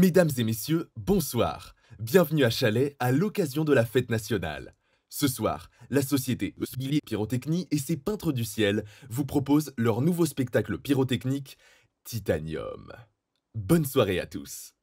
Mesdames et messieurs, bonsoir. Bienvenue à Chalet à l'occasion de la fête nationale. Ce soir, la société Osbili Pyrotechnie et ses peintres du ciel vous proposent leur nouveau spectacle pyrotechnique Titanium. Bonne soirée à tous.